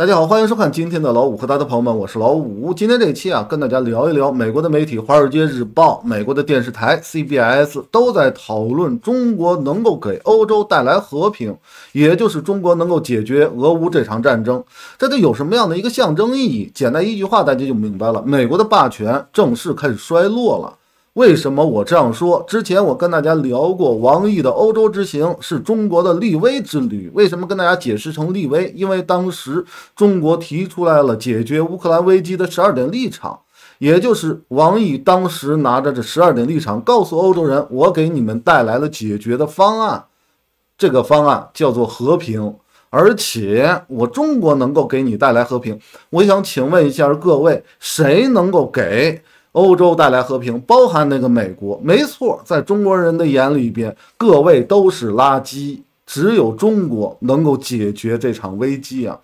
大家好，欢迎收看今天的老五和他的朋友们，我是老五。今天这期啊，跟大家聊一聊美国的媒体《华尔街日报》，美国的电视台 CBS 都在讨论中国能够给欧洲带来和平，也就是中国能够解决俄乌这场战争，这得有什么样的一个象征意义？简单一句话，大家就明白了，美国的霸权正式开始衰落了。为什么我这样说？之前我跟大家聊过王毅的欧洲之行是中国的立威之旅。为什么跟大家解释成立威？因为当时中国提出来了解决乌克兰危机的十二点立场，也就是王毅当时拿着这十二点立场告诉欧洲人：“我给你们带来了解决的方案，这个方案叫做和平，而且我中国能够给你带来和平。”我想请问一下各位，谁能够给？欧洲带来和平，包含那个美国，没错，在中国人的眼里边，各位都是垃圾，只有中国能够解决这场危机啊！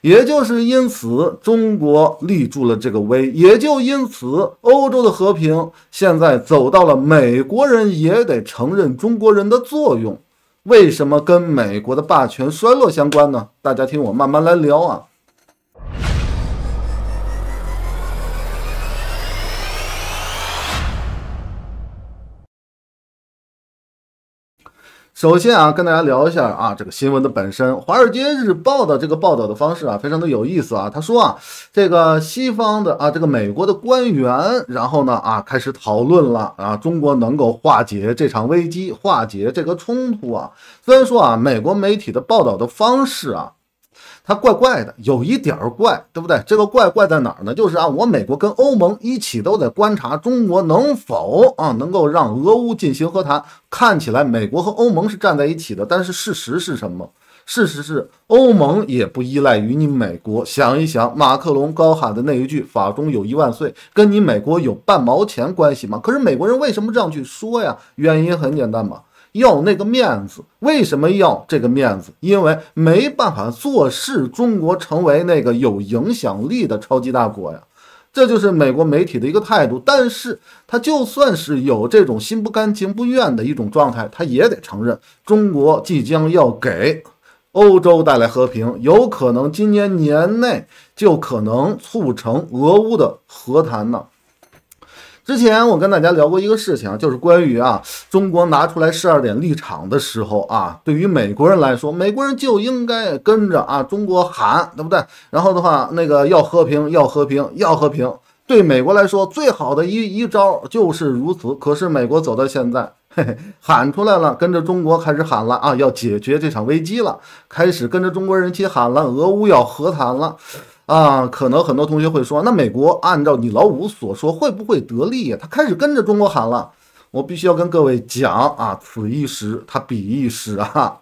也就是因此，中国立住了这个威，也就因此，欧洲的和平现在走到了，美国人也得承认中国人的作用。为什么跟美国的霸权衰落相关呢？大家听我慢慢来聊啊。首先啊，跟大家聊一下啊，这个新闻的本身，《华尔街日报》的这个报道的方式啊，非常的有意思啊。他说啊，这个西方的啊，这个美国的官员，然后呢啊，开始讨论了啊，中国能够化解这场危机，化解这个冲突啊。虽然说啊，美国媒体的报道的方式啊。它怪怪的，有一点儿怪，对不对？这个怪怪在哪儿呢？就是啊，我美国跟欧盟一起都在观察中国能否啊能够让俄乌进行和谈。看起来美国和欧盟是站在一起的，但是事实是什么？事实是欧盟也不依赖于你美国。想一想，马克龙高喊的那一句“法中有一万岁”，跟你美国有半毛钱关系吗？可是美国人为什么这样去说呀？原因很简单嘛。要那个面子，为什么要这个面子？因为没办法坐视中国成为那个有影响力的超级大国呀，这就是美国媒体的一个态度。但是，他就算是有这种心不甘情不愿的一种状态，他也得承认，中国即将要给欧洲带来和平，有可能今年年内就可能促成俄乌的和谈呢。之前我跟大家聊过一个事情啊，就是关于啊中国拿出来十二点立场的时候啊，对于美国人来说，美国人就应该跟着啊中国喊，对不对？然后的话，那个要和平，要和平，要和平。对美国来说，最好的一一招就是如此。可是美国走到现在，嘿，喊出来了，跟着中国开始喊了啊，要解决这场危机了，开始跟着中国人一起喊了，俄乌要和谈了。啊，可能很多同学会说，那美国按照你老五所说，会不会得利呀？他开始跟着中国喊了。我必须要跟各位讲啊，此一时，他彼一时啊。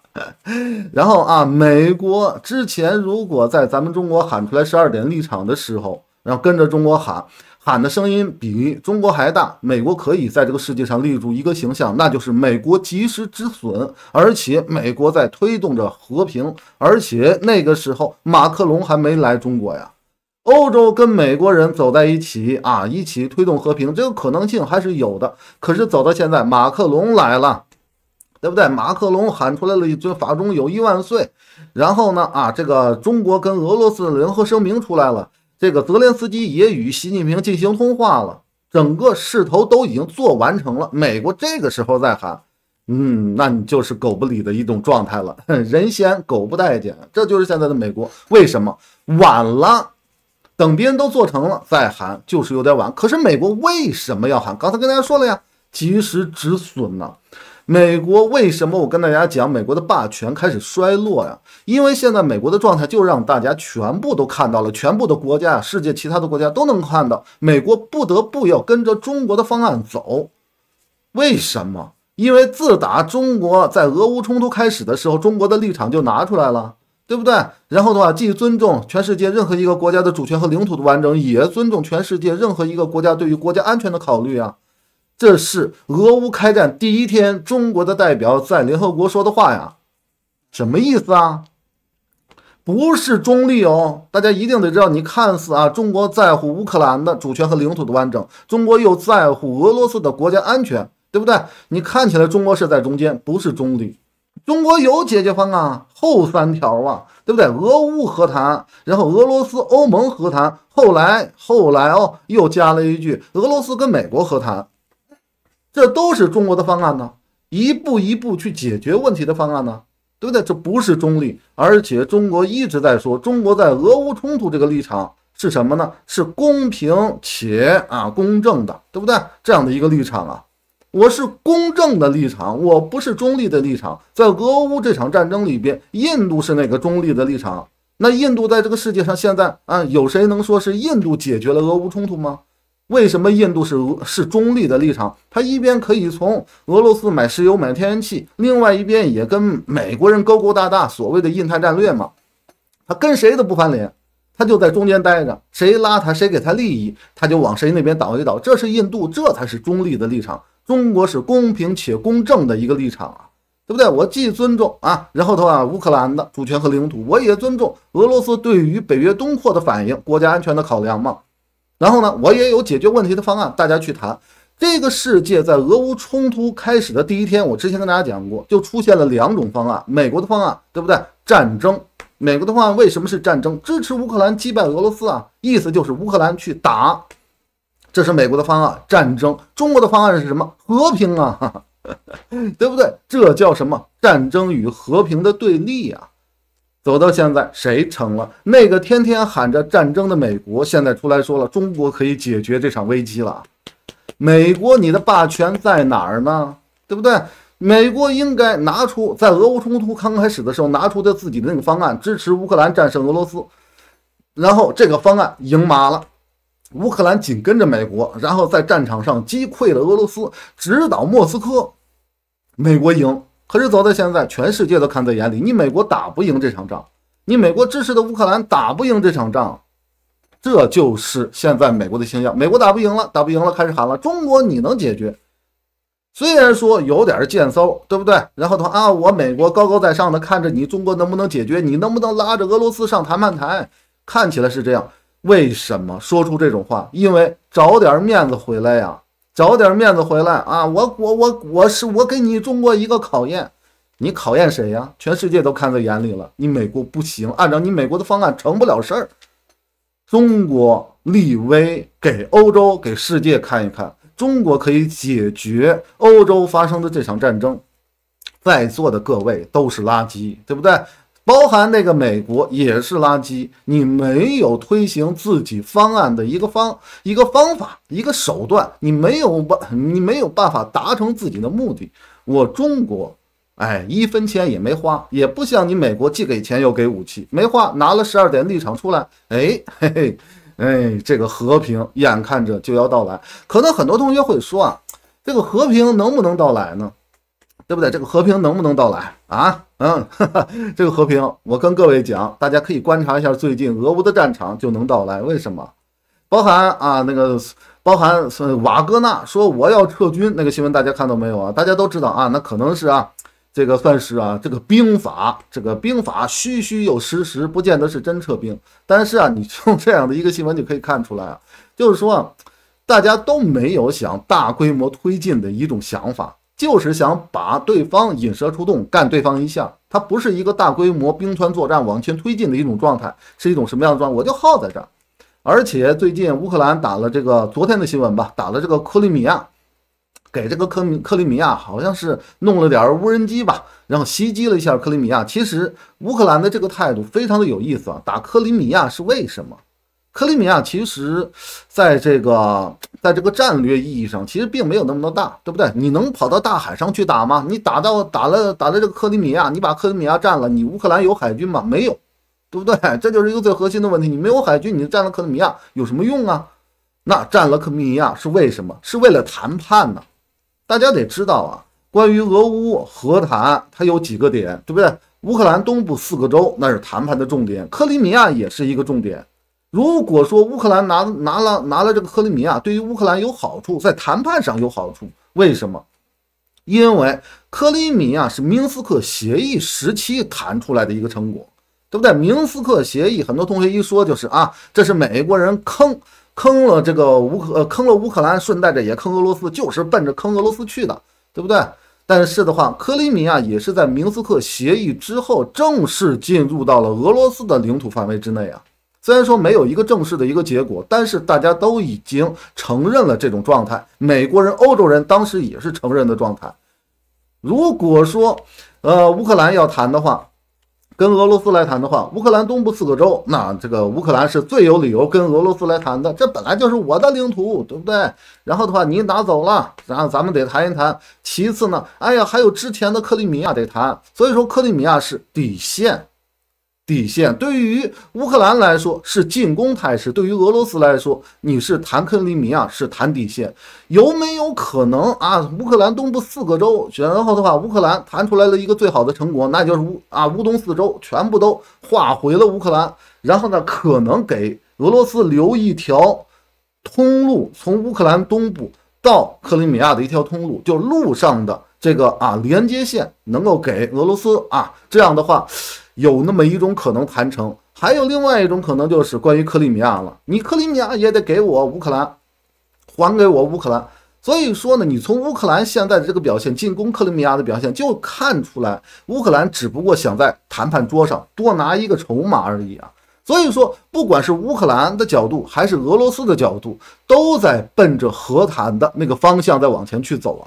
然后啊，美国之前如果在咱们中国喊出来十二点立场的时候，然后跟着中国喊。喊的声音比中国还大，美国可以在这个世界上立住一个形象，那就是美国及时止损，而且美国在推动着和平，而且那个时候马克龙还没来中国呀，欧洲跟美国人走在一起啊，一起推动和平，这个可能性还是有的。可是走到现在，马克龙来了，对不对？马克龙喊出来了一尊“法中友谊万岁”，然后呢啊，这个中国跟俄罗斯的联合声明出来了。这个泽连斯基也与习近平进行通话了，整个势头都已经做完成了。美国这个时候再喊，嗯，那你就是狗不理的一种状态了。人嫌狗不待见，这就是现在的美国。为什么晚了？等别人都做成了再喊，就是有点晚。可是美国为什么要喊？刚才跟大家说了呀，及时止损呢。美国为什么我跟大家讲美国的霸权开始衰落呀？因为现在美国的状态就让大家全部都看到了，全部的国家世界其他的国家都能看到，美国不得不要跟着中国的方案走。为什么？因为自打中国在俄乌冲突开始的时候，中国的立场就拿出来了，对不对？然后的话，既尊重全世界任何一个国家的主权和领土的完整，也尊重全世界任何一个国家对于国家安全的考虑啊。这是俄乌开战第一天，中国的代表在联合国说的话呀？什么意思啊？不是中立哦，大家一定得知道。你看似啊，中国在乎乌克兰的主权和领土的完整，中国又在乎俄罗斯的国家安全，对不对？你看起来中国是在中间，不是中立。中国有解决方案啊，后三条啊，对不对？俄乌和谈，然后俄罗斯欧盟和谈，后来后来哦，又加了一句俄罗斯跟美国和谈。这都是中国的方案呢，一步一步去解决问题的方案呢，对不对？这不是中立，而且中国一直在说，中国在俄乌冲突这个立场是什么呢？是公平且啊公正的，对不对？这样的一个立场啊，我是公正的立场，我不是中立的立场。在俄乌这场战争里边，印度是哪个中立的立场？那印度在这个世界上现在啊，有谁能说是印度解决了俄乌冲突吗？为什么印度是俄是中立的立场？他一边可以从俄罗斯买石油买天然气，另外一边也跟美国人勾勾搭搭，所谓的印太战略嘛。他跟谁都不翻脸，他就在中间待着，谁拉他谁给他利益，他就往谁那边倒一倒。这是印度，这才是中立的立场。中国是公平且公正的一个立场啊，对不对？我既尊重啊，然后的话，乌克兰的主权和领土，我也尊重俄罗斯对于北约东扩的反应，国家安全的考量嘛。然后呢，我也有解决问题的方案，大家去谈。这个世界在俄乌冲突开始的第一天，我之前跟大家讲过，就出现了两种方案：美国的方案，对不对？战争。美国的方案为什么是战争？支持乌克兰击败俄罗斯啊，意思就是乌克兰去打。这是美国的方案，战争。中国的方案是什么？和平啊，对不对？这叫什么？战争与和平的对立啊。走到现在，谁成了那个天天喊着战争的美国？现在出来说了，中国可以解决这场危机了。美国，你的霸权在哪儿呢？对不对？美国应该拿出在俄乌冲突刚开始的时候拿出的自己的那个方案，支持乌克兰战胜俄罗斯。然后这个方案赢麻了，乌克兰紧跟着美国，然后在战场上击溃了俄罗斯，直捣莫斯科，美国赢。可是，走到现在，全世界都看在眼里。你美国打不赢这场仗，你美国支持的乌克兰打不赢这场仗，这就是现在美国的形象。美国打不赢了，打不赢了，开始喊了：“中国，你能解决？”虽然说有点贱嗖，对不对？然后他啊，我美国高高在上的看着你，中国能不能解决？你能不能拉着俄罗斯上谈判台？看起来是这样。为什么说出这种话？因为找点面子回来呀。找点面子回来啊！我我我我是我给你中国一个考验，你考验谁呀？全世界都看在眼里了，你美国不行，按照你美国的方案成不了事儿。中国立威，给欧洲、给世界看一看，中国可以解决欧洲发生的这场战争。在座的各位都是垃圾，对不对？包含那个美国也是垃圾，你没有推行自己方案的一个方一个方法一个手段，你没有办你没有办法达成自己的目的。我中国，哎，一分钱也没花，也不像你美国既给钱又给武器，没花拿了十二点立场出来，哎嘿嘿，哎，这个和平眼看着就要到来。可能很多同学会说啊，这个和平能不能到来呢？对不对？这个和平能不能到来啊？嗯，这个和平，我跟各位讲，大家可以观察一下最近俄乌的战场就能到来。为什么？包含啊，那个包含瓦格纳说我要撤军，那个新闻大家看到没有啊？大家都知道啊，那可能是啊，这个算是啊，这个兵法，这个兵法虚虚有实实，不见得是真撤兵。但是啊，你从这样的一个新闻就可以看出来啊，就是说大家都没有想大规模推进的一种想法。就是想把对方引蛇出洞，干对方一下。它不是一个大规模兵团作战往前推进的一种状态，是一种什么样的状？态？我就耗在这儿。而且最近乌克兰打了这个昨天的新闻吧，打了这个克里米亚，给这个克克里米亚好像是弄了点无人机吧，然后袭击了一下克里米亚。其实乌克兰的这个态度非常的有意思啊，打克里米亚是为什么？克里米亚其实，在这个，在这个战略意义上，其实并没有那么的大，对不对？你能跑到大海上去打吗？你打到打了打了这个克里米亚，你把克里米亚占了，你乌克兰有海军吗？没有，对不对？这就是一个最核心的问题。你没有海军，你占了克里米亚有什么用啊？那占了克里米亚是为什么？是为了谈判呢？大家得知道啊，关于俄乌和谈，它有几个点，对不对？乌克兰东部四个州那是谈判的重点，克里米亚也是一个重点。如果说乌克兰拿拿了拿了这个克里米亚，对于乌克兰有好处，在谈判上有好处，为什么？因为克里米亚是明斯克协议时期谈出来的一个成果，对不对？明斯克协议很多同学一说就是啊，这是美国人坑坑了这个乌克呃坑了乌克兰，顺带着也坑俄罗斯，就是奔着坑俄罗斯去的，对不对？但是的话，克里米亚也是在明斯克协议之后正式进入到了俄罗斯的领土范围之内啊。虽然说没有一个正式的一个结果，但是大家都已经承认了这种状态。美国人、欧洲人当时也是承认的状态。如果说，呃，乌克兰要谈的话，跟俄罗斯来谈的话，乌克兰东部四个州，那这个乌克兰是最有理由跟俄罗斯来谈的。这本来就是我的领土，对不对？然后的话，您拿走了，然后咱们得谈一谈。其次呢，哎呀，还有之前的克里米亚得谈。所以说，克里米亚是底线。底线对于乌克兰来说是进攻态势，对于俄罗斯来说，你是谈克里米亚是谈底线，有没有可能啊？乌克兰东部四个州，然后的话，乌克兰谈出来了一个最好的成果，那就是乌啊乌东四州全部都划回了乌克兰，然后呢，可能给俄罗斯留一条通路，从乌克兰东部到克里米亚的一条通路，就路上的这个啊连接线，能够给俄罗斯啊这样的话。有那么一种可能谈成，还有另外一种可能就是关于克里米亚了。你克里米亚也得给我乌克兰，还给我乌克兰。所以说呢，你从乌克兰现在的这个表现，进攻克里米亚的表现，就看出来乌克兰只不过想在谈判桌上多拿一个筹码而已啊。所以说，不管是乌克兰的角度，还是俄罗斯的角度，都在奔着和谈的那个方向在往前去走啊。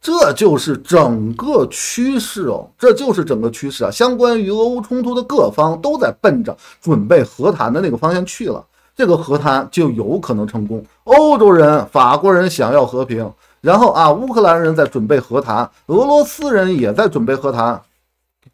这就是整个趋势哦，这就是整个趋势啊！相关于俄乌冲突的各方都在奔着准备和谈的那个方向去了，这个和谈就有可能成功。欧洲人、法国人想要和平，然后啊，乌克兰人在准备和谈，俄罗斯人也在准备和谈，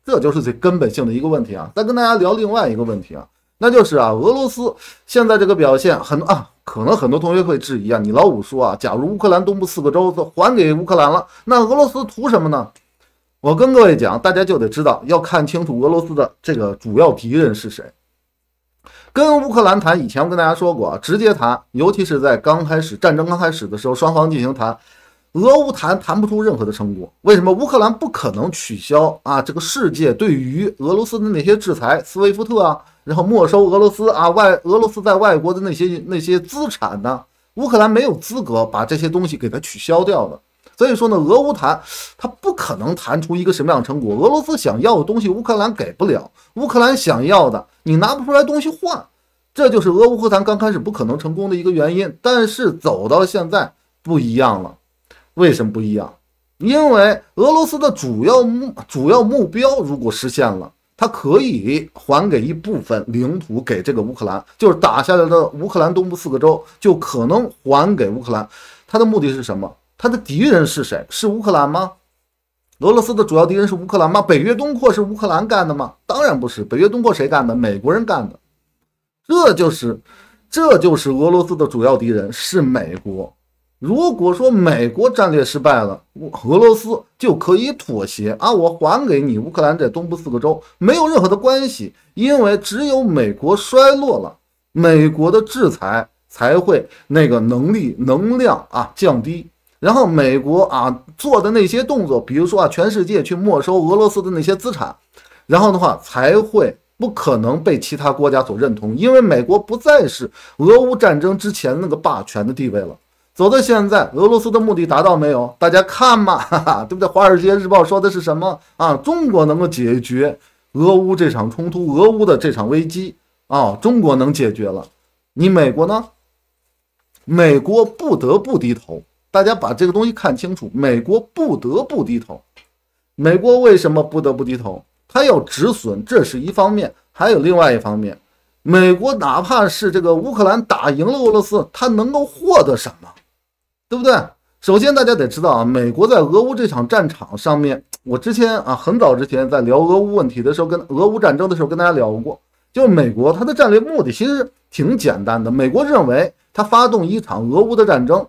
这就是最根本性的一个问题啊！再跟大家聊另外一个问题啊。那就是啊，俄罗斯现在这个表现很啊，可能很多同学会质疑啊，你老五说啊，假如乌克兰东部四个州都还给乌克兰了，那俄罗斯图什么呢？我跟各位讲，大家就得知道，要看清楚俄罗斯的这个主要敌人是谁。跟乌克兰谈，以前我跟大家说过，直接谈，尤其是在刚开始战争刚开始的时候，双方进行谈，俄乌谈谈不出任何的成果。为什么乌克兰不可能取消啊？这个世界对于俄罗斯的那些制裁，斯威夫特啊。然后没收俄罗斯啊外俄罗斯在外国的那些那些资产呢？乌克兰没有资格把这些东西给它取消掉的。所以说呢，俄乌谈，它不可能谈出一个什么样的成果。俄罗斯想要的东西，乌克兰给不了；乌克兰想要的，你拿不出来东西换。这就是俄乌和谈刚开始不可能成功的一个原因。但是走到现在不一样了，为什么不一样？因为俄罗斯的主要目主要目标如果实现了。他可以还给一部分领土给这个乌克兰，就是打下来的乌克兰东部四个州，就可能还给乌克兰。他的目的是什么？他的敌人是谁？是乌克兰吗？俄罗斯的主要敌人是乌克兰吗？北约东扩是乌克兰干的吗？当然不是，北约东扩谁干的？美国人干的。这就是，这就是俄罗斯的主要敌人是美国。如果说美国战略失败了，俄罗斯就可以妥协，啊，我还给你乌克兰在东部四个州没有任何的关系，因为只有美国衰落了，美国的制裁才会那个能力、能量啊降低，然后美国啊做的那些动作，比如说啊全世界去没收俄罗斯的那些资产，然后的话才会不可能被其他国家所认同，因为美国不再是俄乌战争之前那个霸权的地位了。走到现在，俄罗斯的目的达到没有？大家看嘛，哈哈，对不对？《华尔街日报》说的是什么啊？中国能够解决俄乌这场冲突、俄乌的这场危机啊？中国能解决了，你美国呢？美国不得不低头。大家把这个东西看清楚，美国不得不低头。美国为什么不得不低头？它要止损，这是一方面；还有另外一方面，美国哪怕是这个乌克兰打赢了俄罗斯，它能够获得什么？对不对？首先，大家得知道啊，美国在俄乌这场战场上面，我之前啊，很早之前在聊俄乌问题的时候，跟俄乌战争的时候跟大家聊过，就是美国它的战略目的其实挺简单的，美国认为它发动一场俄乌的战争，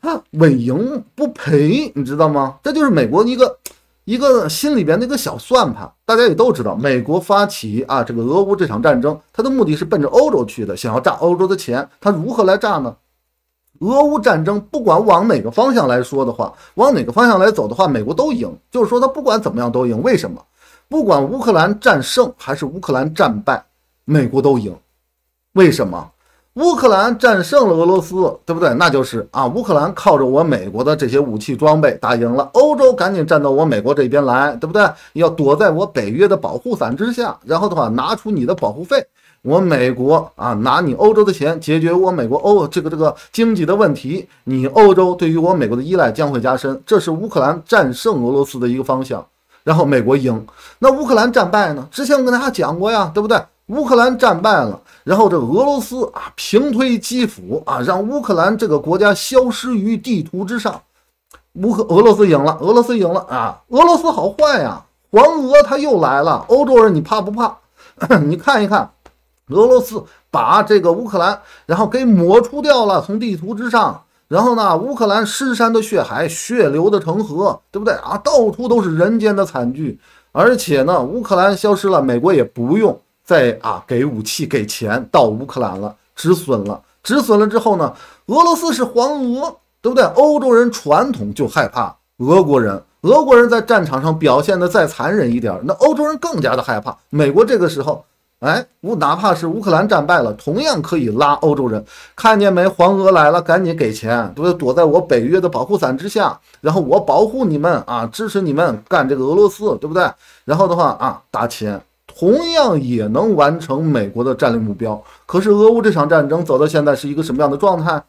它稳赢不赔，你知道吗？这就是美国一个一个心里边的一个小算盘。大家也都知道，美国发起啊这个俄乌这场战争，它的目的是奔着欧洲去的，想要榨欧洲的钱，它如何来榨呢？俄乌战争不管往哪个方向来说的话，往哪个方向来走的话，美国都赢。就是说，他不管怎么样都赢。为什么？不管乌克兰战胜还是乌克兰战败，美国都赢。为什么？乌克兰战胜了俄罗斯，对不对？那就是啊，乌克兰靠着我美国的这些武器装备打赢了。欧洲赶紧站到我美国这边来，对不对？要躲在我北约的保护伞之下，然后的话拿出你的保护费。我美国啊，拿你欧洲的钱解决我美国欧这个这个经济的问题，你欧洲对于我美国的依赖将会加深，这是乌克兰战胜俄罗斯的一个方向。然后美国赢，那乌克兰战败呢？之前我跟大家讲过呀，对不对？乌克兰战败了，然后这俄罗斯啊平推基辅啊，让乌克兰这个国家消失于地图之上，乌克俄罗斯赢了，俄罗斯赢了啊！俄罗斯好坏呀？黄俄他又来了，欧洲人你怕不怕？你看一看。俄罗斯把这个乌克兰，然后给抹除掉了，从地图之上，然后呢，乌克兰尸山的血海，血流的成河，对不对啊？到处都是人间的惨剧，而且呢，乌克兰消失了，美国也不用再啊给武器、给钱到乌克兰了，止损了，止损了之后呢，俄罗斯是黄俄，对不对？欧洲人传统就害怕俄国人，俄国人在战场上表现的再残忍一点，那欧洲人更加的害怕。美国这个时候。哎，乌哪怕是乌克兰战败了，同样可以拉欧洲人，看见没？黄俄来了，赶紧给钱，都不躲在我北约的保护伞之下，然后我保护你们啊，支持你们干这个俄罗斯，对不对？然后的话啊，打钱，同样也能完成美国的战略目标。可是俄乌这场战争走到现在是一个什么样的状态？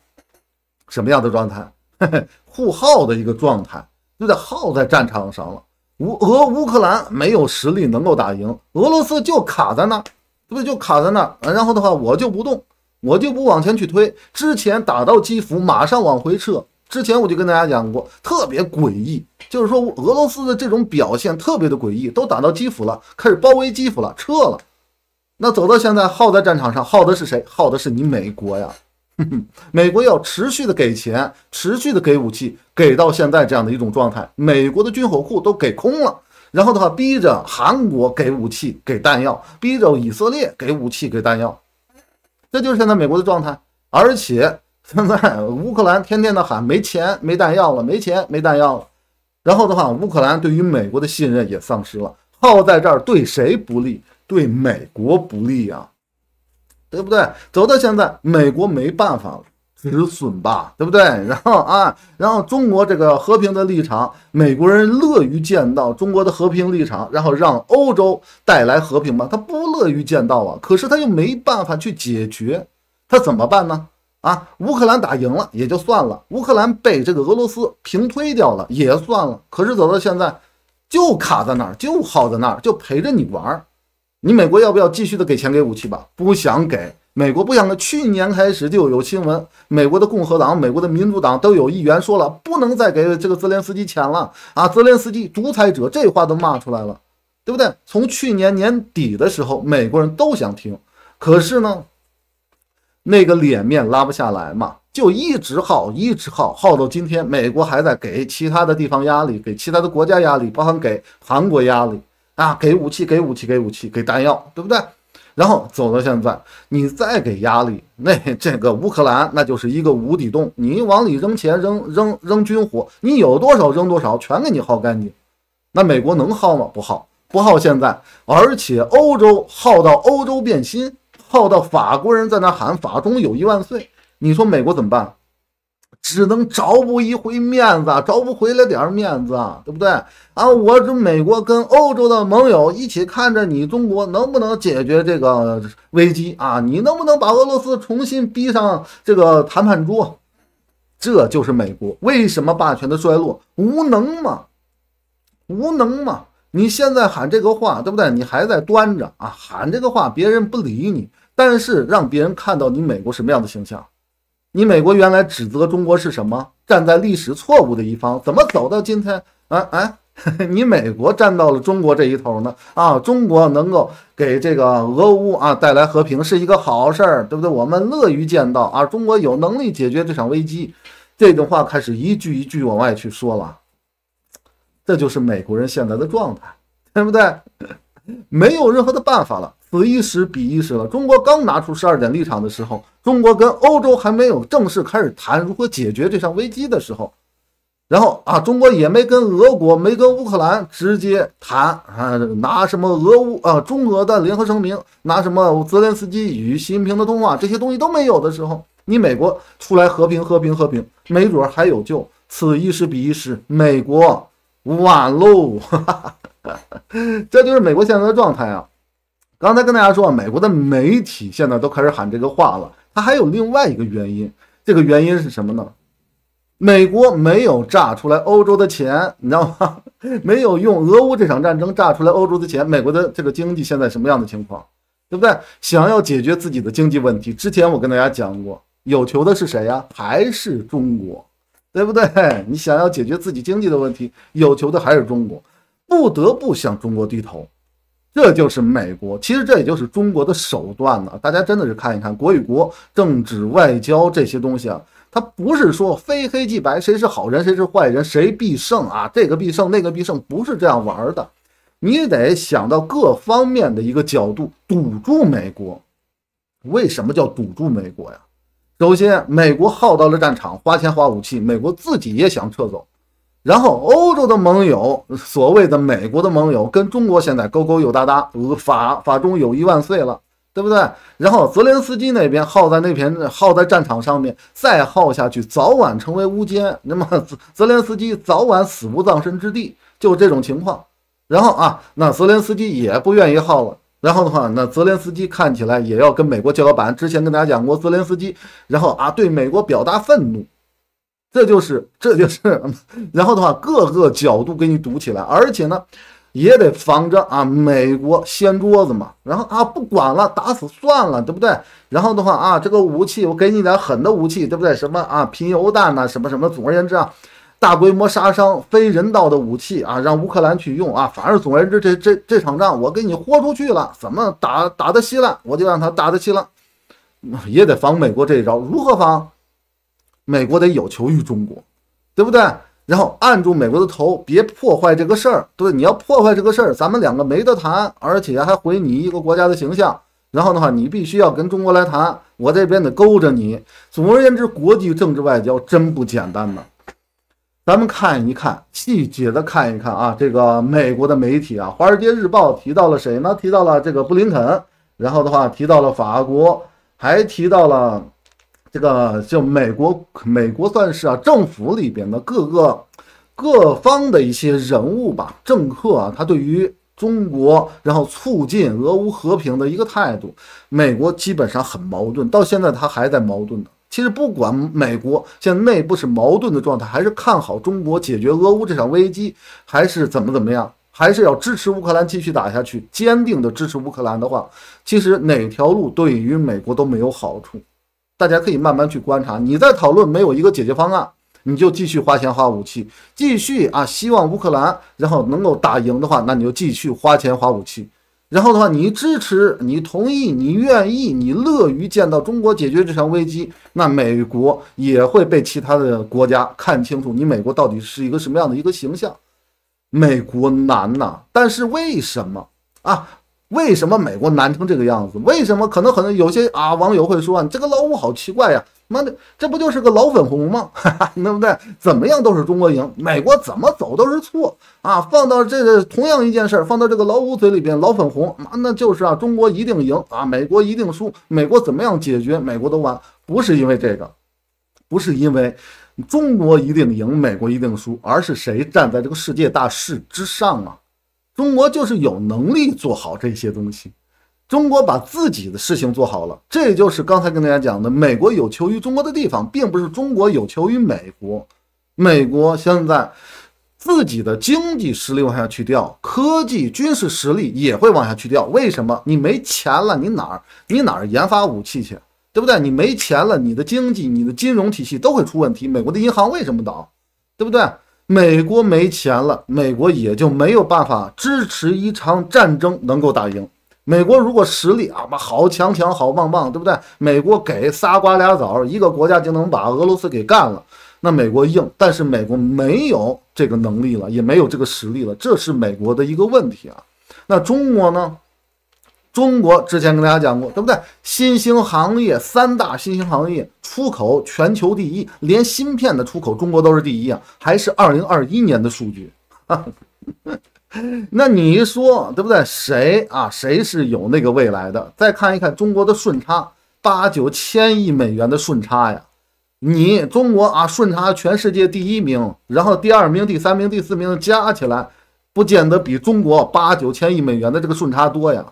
什么样的状态？嘿嘿，互耗的一个状态，就在耗在战场上了。乌俄乌克兰没有实力能够打赢，俄罗斯就卡在那。对不就卡在那儿，然后的话我就不动，我就不往前去推。之前打到基辅，马上往回撤。之前我就跟大家讲过，特别诡异，就是说俄罗斯的这种表现特别的诡异，都打到基辅了，开始包围基辅了，撤了。那走到现在，耗在战场上耗的是谁？耗的是你美国呀！美国要持续的给钱，持续的给武器，给到现在这样的一种状态，美国的军火库都给空了。然后的话，逼着韩国给武器、给弹药，逼着以色列给武器、给弹药，这就是现在美国的状态。而且现在乌克兰天天的喊没钱、没弹药了，没钱、没弹药了。然后的话，乌克兰对于美国的信任也丧失了。耗在这儿对谁不利？对美国不利啊，对不对？走到现在，美国没办法了。止损吧，对不对？然后啊，然后中国这个和平的立场，美国人乐于见到中国的和平立场，然后让欧洲带来和平吗？他不乐于见到啊，可是他又没办法去解决，他怎么办呢？啊，乌克兰打赢了也就算了，乌克兰被这个俄罗斯平推掉了也算了，可是走到现在就卡在那儿，就耗在那儿，就陪着你玩儿，你美国要不要继续的给钱给武器吧？不想给。美国不想去年开始就有新闻，美国的共和党、美国的民主党都有议员说了，不能再给这个泽连斯基钱了啊！泽连斯基独裁者，这话都骂出来了，对不对？从去年年底的时候，美国人都想听，可是呢，那个脸面拉不下来嘛，就一直耗，一直耗，耗到今天，美国还在给其他的地方压力，给其他的国家压力，包含给韩国压力啊，给武器，给武器，给武器，给弹药，对不对？然后走到现在，你再给压力，那 这个乌克兰那就是一个无底洞。你往里扔钱、扔扔扔军火，你有多少扔多少，全给你耗干净。那美国能耗吗？不耗，不耗。现在，而且欧洲耗到欧洲变心，耗到法国人在那喊“法中友谊万岁”，你说美国怎么办？只能着不一回面子，着不回来点面子，对不对啊？我这美国跟欧洲的盟友一起看着你中国能不能解决这个危机啊？你能不能把俄罗斯重新逼上这个谈判桌？这就是美国为什么霸权的衰落，无能嘛？无能嘛？你现在喊这个话，对不对？你还在端着啊？喊这个话，别人不理你，但是让别人看到你美国什么样的形象？你美国原来指责中国是什么？站在历史错误的一方，怎么走到今天啊啊？你美国站到了中国这一头呢？啊，中国能够给这个俄乌啊带来和平是一个好事儿，对不对？我们乐于见到啊，中国有能力解决这场危机，这种话开始一句一句往外去说了。这就是美国人现在的状态，对不对？没有任何的办法了，此一时彼一时了。中国刚拿出十二点立场的时候。中国跟欧洲还没有正式开始谈如何解决这场危机的时候，然后啊，中国也没跟俄国、没跟乌克兰直接谈啊，拿什么俄乌啊中俄的联合声明，拿什么泽连斯基与习近平的通话，这些东西都没有的时候，你美国出来和平、和平、和平，没准还有救。此一时，彼一时，美国晚喽，这就是美国现在的状态啊。刚才跟大家说，美国的媒体现在都开始喊这个话了。他还有另外一个原因，这个原因是什么呢？美国没有炸出来欧洲的钱，你知道吗？没有用俄乌这场战争炸出来欧洲的钱。美国的这个经济现在什么样的情况，对不对？想要解决自己的经济问题，之前我跟大家讲过，有求的是谁呀？还是中国，对不对？你想要解决自己经济的问题，有求的还是中国，不得不向中国低头。这就是美国，其实这也就是中国的手段了。大家真的是看一看国与国政治外交这些东西啊，它不是说非黑即白，谁是好人谁是坏人，谁必胜啊，这个必胜那个必胜，不是这样玩的。你得想到各方面的一个角度，堵住美国。为什么叫堵住美国呀？首先，美国耗到了战场，花钱花武器，美国自己也想撤走。然后，欧洲的盟友，所谓的美国的盟友，跟中国现在勾勾又搭搭，法法中友谊万岁了，对不对？然后泽连斯基那边耗在那片耗在战场上面，再耗下去，早晚成为乌奸。那么泽泽连斯基早晚死无葬身之地，就这种情况。然后啊，那泽连斯基也不愿意耗了，然后的话，那泽连斯基看起来也要跟美国叫板。之前跟大家讲过，泽连斯基，然后啊，对美国表达愤怒。这就是，这就是，然后的话，各个角度给你堵起来，而且呢，也得防着啊，美国掀桌子嘛，然后啊，不管了，打死算了，对不对？然后的话啊，这个武器我给你点狠的武器，对不对？什么啊，贫油弹呐，什么什么，总而言之啊，大规模杀伤非人道的武器啊，让乌克兰去用啊，反正总而言之，这这这场仗我给你豁出去了，怎么打打的稀烂，我就让他打的稀烂，也得防美国这一招，如何防？美国得有求于中国，对不对？然后按住美国的头，别破坏这个事儿。对，你要破坏这个事儿，咱们两个没得谈，而且还毁你一个国家的形象。然后的话，你必须要跟中国来谈，我这边得勾着你。总而言之，国际政治外交真不简单呢。咱们看一看细节的看一看啊，这个美国的媒体啊，《华尔街日报》提到了谁呢？提到了这个布林肯，然后的话提到了法国，还提到了。这个就美国，美国算是啊，政府里边的各个各方的一些人物吧，政客啊，他对于中国，然后促进俄乌和平的一个态度，美国基本上很矛盾，到现在他还在矛盾的。其实不管美国现在内部是矛盾的状态，还是看好中国解决俄乌这场危机，还是怎么怎么样，还是要支持乌克兰继续打下去，坚定的支持乌克兰的话，其实哪条路对于美国都没有好处。大家可以慢慢去观察。你在讨论没有一个解决方案，你就继续花钱花武器，继续啊，希望乌克兰然后能够打赢的话，那你就继续花钱花武器。然后的话，你支持、你同意、你愿意、你乐于见到中国解决这场危机，那美国也会被其他的国家看清楚，你美国到底是一个什么样的一个形象？美国难呐，但是为什么啊？为什么美国难成这个样子？为什么可能可能有些啊网友会说啊，这个老五好奇怪呀，妈的这不就是个老粉红吗？对不对？怎么样都是中国赢，美国怎么走都是错啊！放到这个同样一件事，放到这个老五嘴里边，老粉红妈那就是啊，中国一定赢啊，美国一定输，美国怎么样解决美国都完，不是因为这个，不是因为中国一定赢，美国一定输，而是谁站在这个世界大势之上啊？中国就是有能力做好这些东西，中国把自己的事情做好了，这就是刚才跟大家讲的。美国有求于中国的地方，并不是中国有求于美国。美国现在自己的经济实力往下去掉，科技、军事实力也会往下去掉。为什么？你没钱了，你哪儿你哪儿研发武器去，对不对？你没钱了，你的经济、你的金融体系都会出问题。美国的银行为什么倒？对不对？美国没钱了，美国也就没有办法支持一场战争能够打赢。美国如果实力啊，妈好强强好棒棒，对不对？美国给仨瓜俩枣，一个国家就能把俄罗斯给干了。那美国硬，但是美国没有这个能力了，也没有这个实力了，这是美国的一个问题啊。那中国呢？中国之前跟大家讲过，对不对？新兴行业三大新兴行业出口全球第一，连芯片的出口中国都是第一啊，还是二零二一年的数据。那你说对不对？谁啊？谁是有那个未来的？再看一看中国的顺差，八九千亿美元的顺差呀！你中国啊，顺差全世界第一名，然后第二名、第三名、第四名加起来，不见得比中国八九千亿美元的这个顺差多呀。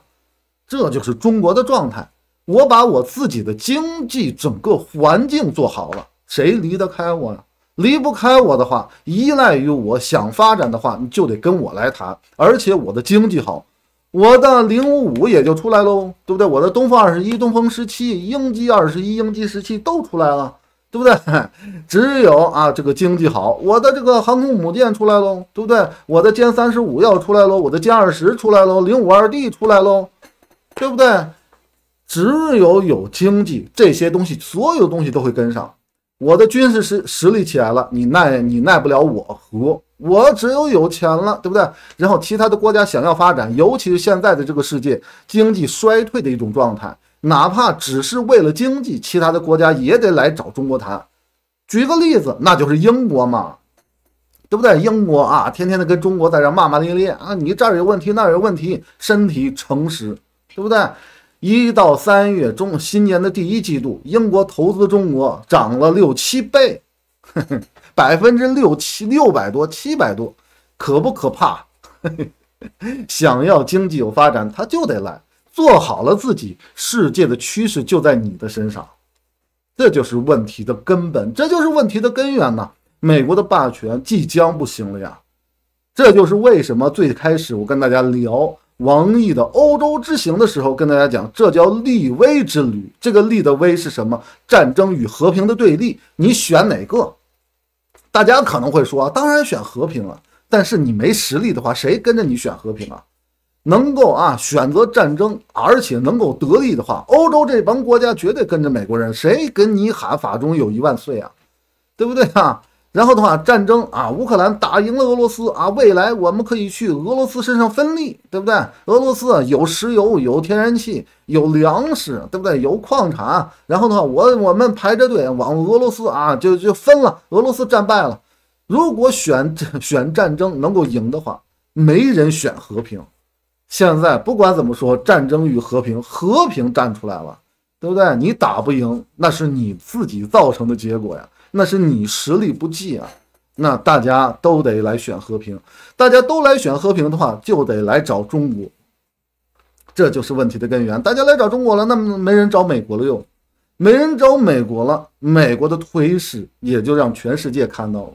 这就是中国的状态。我把我自己的经济整个环境做好了，谁离得开我呀？离不开我的话，依赖于我想发展的话，你就得跟我来谈。而且我的经济好，我的零五五也就出来喽，对不对？我的东风二十一、东风十七、英机二十一、英机十七都出来了，对不对？只有啊，这个经济好，我的这个航空母舰出来喽，对不对？我的歼三十五要出来喽，我的歼二十出来喽，零五二 D 出来喽。对不对？只有有经济这些东西，所有东西都会跟上。我的军事实实力起来了，你奈你奈不了我何？我只有有钱了，对不对？然后其他的国家想要发展，尤其是现在的这个世界经济衰退的一种状态，哪怕只是为了经济，其他的国家也得来找中国谈。举个例子，那就是英国嘛，对不对？英国啊，天天的跟中国在这骂骂咧咧啊，你这儿有问题，那儿有问题，身体诚实。对不对？一到三月中，新年的第一季度，英国投资中国涨了六七倍，百分之六七六百多七百多，可不可怕？想要经济有发展，他就得来做好了自己。世界的趋势就在你的身上，这就是问题的根本，这就是问题的根源呐！美国的霸权即将不行了呀，这就是为什么最开始我跟大家聊。王毅的欧洲之行的时候，跟大家讲，这叫立威之旅。这个立的威是什么？战争与和平的对立，你选哪个？大家可能会说，当然选和平了。但是你没实力的话，谁跟着你选和平啊？能够啊选择战争，而且能够得利的话，欧洲这帮国家绝对跟着美国人。谁跟你喊法中有一万岁啊？对不对啊？然后的话，战争啊，乌克兰打赢了俄罗斯啊，未来我们可以去俄罗斯身上分利，对不对？俄罗斯有石油，有天然气，有粮食，对不对？有矿产。然后的话，我我们排着队往俄罗斯啊，就就分了。俄罗斯战败了。如果选 选战争能够赢的话，没人选和平。现在不管怎么说，战争与和平，和平站出来了，对不对？你打不赢，那是你自己造成的结果呀。那是你实力不济啊！那大家都得来选和平，大家都来选和平的话，就得来找中国。这就是问题的根源。大家来找中国了，那么没人找美国了又，没人找美国了，美国的颓势也就让全世界看到了。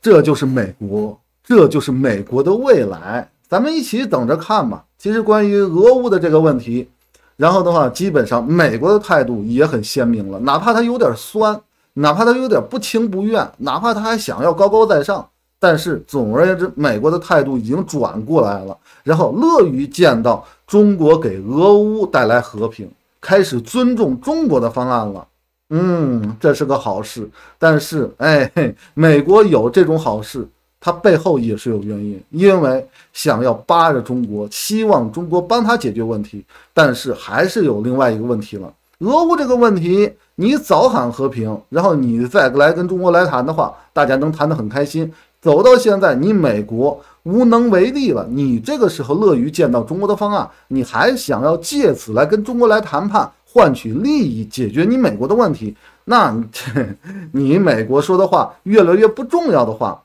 这就是美国，这就是美国的未来。咱们一起等着看吧。其实关于俄乌的这个问题，然后的话，基本上美国的态度也很鲜明了，哪怕他有点酸。哪怕他有点不情不愿，哪怕他还想要高高在上，但是总而言之，美国的态度已经转过来了，然后乐于见到中国给俄乌带来和平，开始尊重中国的方案了。嗯，这是个好事。但是，哎，美国有这种好事，他背后也是有原因，因为想要扒着中国，希望中国帮他解决问题。但是还是有另外一个问题了，俄乌这个问题。你早喊和平，然后你再来跟中国来谈的话，大家能谈得很开心。走到现在，你美国无能为力了，你这个时候乐于见到中国的方案，你还想要借此来跟中国来谈判，换取利益，解决你美国的问题，那 你美国说的话越来越不重要的话，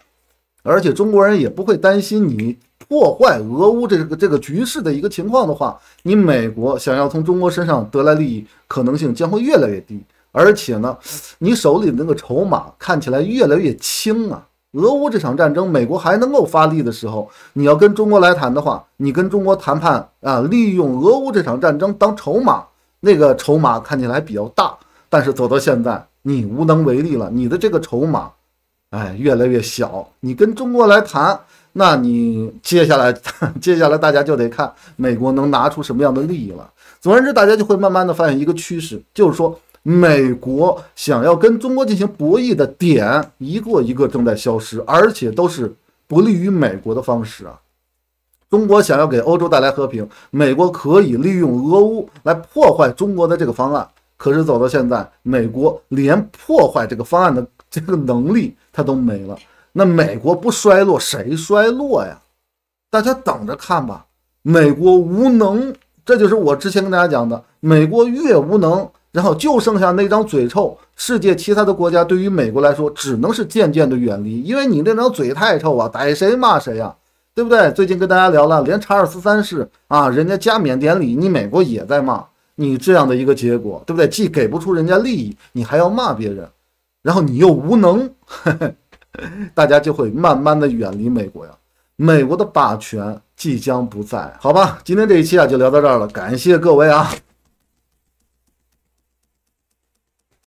而且中国人也不会担心你破坏俄乌这个这个局势的一个情况的话，你美国想要从中国身上得来利益，可能性将会越来越低。而且呢，你手里那个筹码看起来越来越轻啊。俄乌这场战争，美国还能够发力的时候，你要跟中国来谈的话，你跟中国谈判啊，利用俄乌这场战争当筹码，那个筹码看起来比较大。但是走到现在，你无能为力了，你的这个筹码，哎，越来越小。你跟中国来谈，那你接下来，接下来大家就得看美国能拿出什么样的利益了。总而言之，大家就会慢慢的发现一个趋势，就是说。美国想要跟中国进行博弈的点一个一个正在消失，而且都是不利于美国的方式啊。中国想要给欧洲带来和平，美国可以利用俄乌来破坏中国的这个方案。可是走到现在，美国连破坏这个方案的这个能力它都没了。那美国不衰落，谁衰落呀？大家等着看吧。美国无能，这就是我之前跟大家讲的，美国越无能。然后就剩下那张嘴臭，世界其他的国家对于美国来说只能是渐渐的远离，因为你那张嘴太臭啊，逮谁骂谁呀，对不对？最近跟大家聊了，连查尔斯三世啊，人家加冕典礼，你美国也在骂你，这样的一个结果，对不对？既给不出人家利益，你还要骂别人，然后你又无能，大家就会慢慢的远离美国呀，美国的霸权即将不在，好吧，今天这一期啊就聊到这儿了，感谢各位啊。